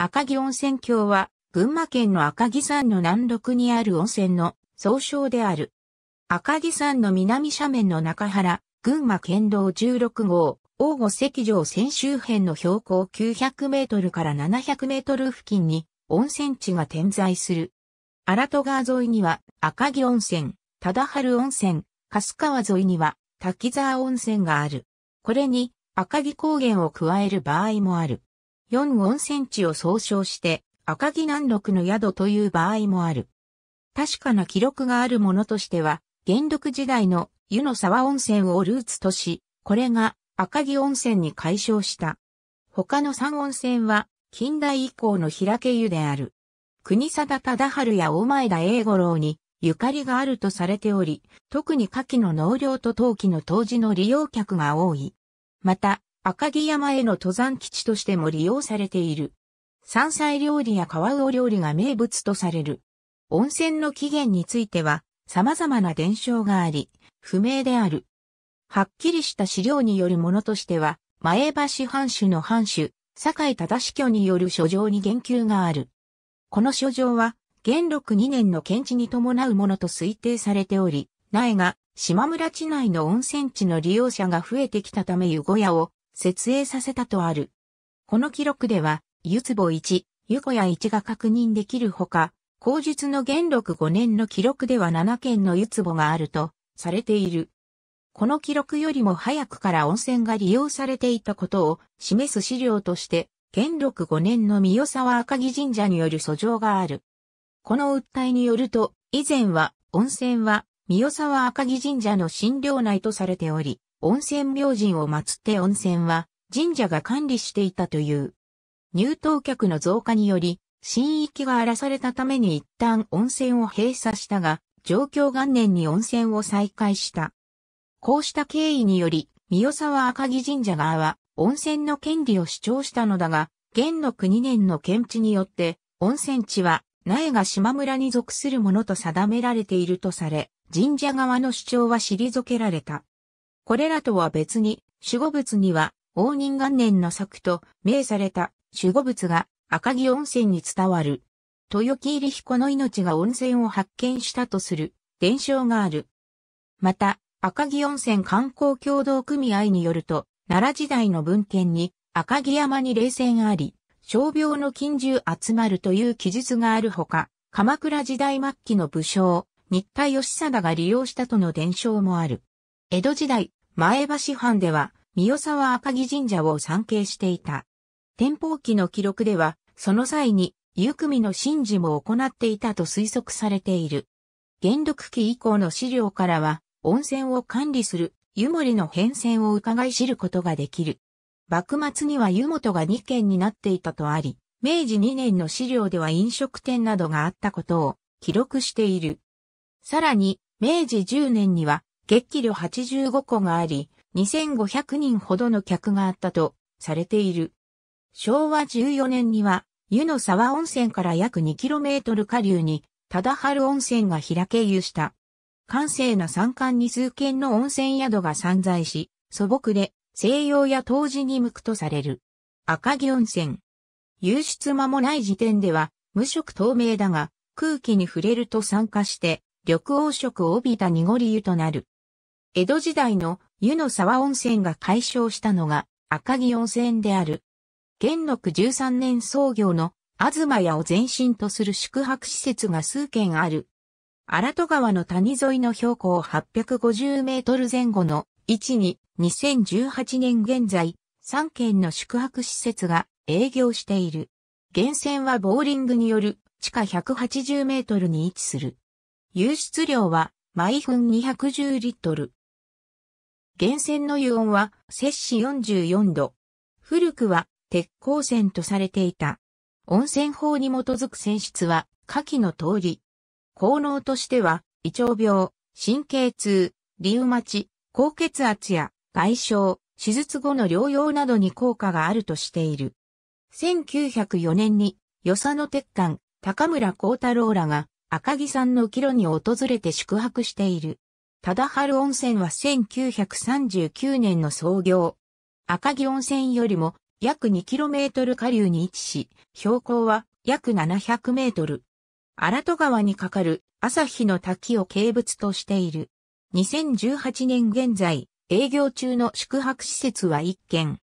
赤城温泉郷は、群馬県の赤城山の南麓にある温泉の総称である。赤城山の南斜面の中原、群馬県道16号、大御石城泉周辺の標高900メートルから700メートル付近に温泉地が点在する。荒戸川沿いには赤城温泉、忠春温泉、春川沿いには滝沢温泉がある。これに赤城高原を加える場合もある。4温泉地を総称して赤城南麓の宿という場合もある。確かな記録があるものとしては、元禄時代の湯の沢温泉をルーツとし、これが赤城温泉に解消した。他の3温泉は近代以降の平家湯である。国定忠春や大前田英五郎にゆかりがあるとされており、特に夏季の農業と冬季の当時の利用客が多い。また、赤城山への登山基地としても利用されている。山菜料理や川魚料理が名物とされる。温泉の起源については様々な伝承があり、不明である。はっきりした資料によるものとしては、前橋藩主の藩主、井忠司居による書状に言及がある。この書状は、元禄2年の検知に伴うものと推定されており、苗が島村地内の温泉地の利用者が増えてきたため湯小屋を設営させたとある。この記録では、ゆつぼ1、ゆこや1が確認できるほか、後述の元禄5年の記録では7件のゆつぼがあると、されている。この記録よりも早くから温泉が利用されていたことを示す資料として、元禄5年の三代沢赤城神社による訴状がある。この訴えによると、以前は温泉は三代沢赤城神社の診療内とされており、温泉明神を祀って温泉は神社が管理していたという。入湯客の増加により、新域が荒らされたために一旦温泉を閉鎖したが、状況元年に温泉を再開した。こうした経緯により、三代沢赤城神社側は温泉の権利を主張したのだが、元の国年の検知によって、温泉地は苗が島村に属するものと定められているとされ、神社側の主張は退けられた。これらとは別に、守護物には、応仁元年の作と命された守護物が赤城温泉に伝わる。豊木入彦の命が温泉を発見したとする伝承がある。また、赤城温泉観光協同組合によると、奈良時代の文献に赤城山に冷泉あり、傷病の近獣集まるという記述があるほか、鎌倉時代末期の武将、新田義貞が利用したとの伝承もある。江戸時代、前橋藩では、三代沢赤城神社を参詣していた。天保記の記録では、その際に、ゆくみの神事も行っていたと推測されている。元禄期以降の資料からは、温泉を管理する湯森の変遷を伺い知ることができる。幕末には湯本が2軒になっていたとあり、明治2年の資料では飲食店などがあったことを記録している。さらに、明治10年には月気85個があり、2500人ほどの客があったとされている。昭和14年には、湯の沢温泉から約 2km 下流に、忠春温泉が開け湯した。閑静な山間に数軒の温泉宿が散在し、素朴で西洋や湯治に向くとされる。赤城温泉。湧出間もない時点では、無色透明だが、空気に触れると酸化して、緑黄色を帯びた濁り湯となる。江戸時代の湯の沢温泉が解消したのが赤城温泉である。元禄13年創業の東屋を前身とする宿泊施設が数軒ある。荒戸川の谷沿いの標高850メートル前後の位置に2018年現在3軒の宿泊施設が営業している。源泉はボーリングによる地下180メートルに位置する。湧出量は毎分210リットル。源泉の湯温は摂氏44度。古くは鉄鉱泉とされていた。温泉法に基づく泉質は下記の通り。効能としては、胃腸病、神経痛、リウマチ、高血圧や外傷、手術後の療養などに効果があるとしている。1904年に、与謝野鉄管、高村光太郎らが赤木さんの帰路に訪れて宿泊している。忠春温泉は1939年の創業。赤城温泉よりも約 2km 下流に位置し、標高は約 700m。荒戸川に架かる朝日の滝を景物としている。2018年現在、営業中の宿泊施設は1軒。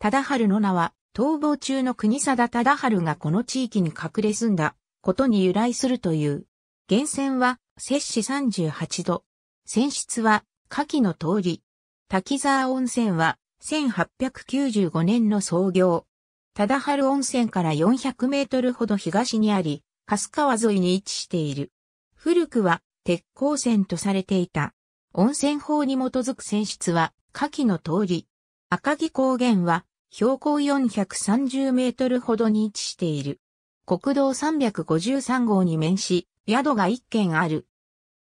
忠春の名は、逃亡中の国貞忠春がこの地域に隠れ住んだことに由来するという。源泉は、摂氏38度。選出は下記の通り。滝沢温泉は1895年の創業。忠春温泉から400メートルほど東にあり、春川沿いに位置している。古くは鉄鉱泉とされていた。温泉法に基づく選出は下記の通り。赤城高原は標高430メートルほどに位置している。国道353号に面し、宿が1軒ある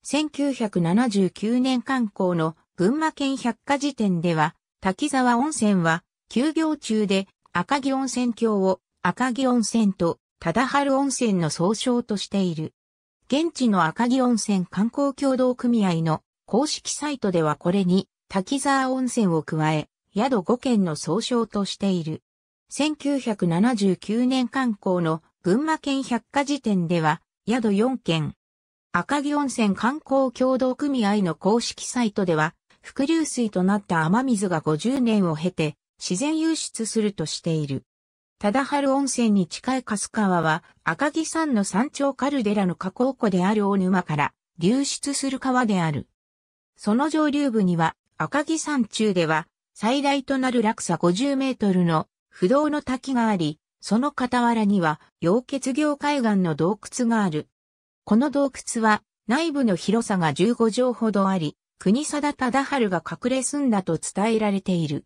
1979年刊行の群馬県百科事典では、滝沢温泉は、休業中で赤城温泉郷を赤城温泉と忠春温泉の総称としている。現地の赤城温泉観光協同組合の公式サイトではこれに滝沢温泉を加え、宿5県の総称としている。1979年刊行の群馬県百科事典では、宿4県、赤城温泉観光協同組合の公式サイトでは、伏流水となった雨水が50年を経て、自然湧出するとしている。忠春温泉に近い春川は、赤城山の山頂カルデラの河口湖である大沼から流出する川である。その上流部には、赤城山中では、最大となる落差50メートルの不動の滝があり、その傍らには、溶血業海岸の洞窟がある。この洞窟は内部の広さが15畳ほどあり、国定忠春が隠れ住んだと伝えられている。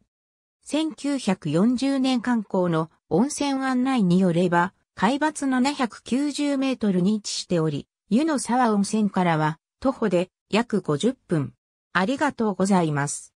1940年観光の温泉案内によれば、海抜790メートルに位置しており、湯の沢温泉からは徒歩で約50分。ありがとうございます。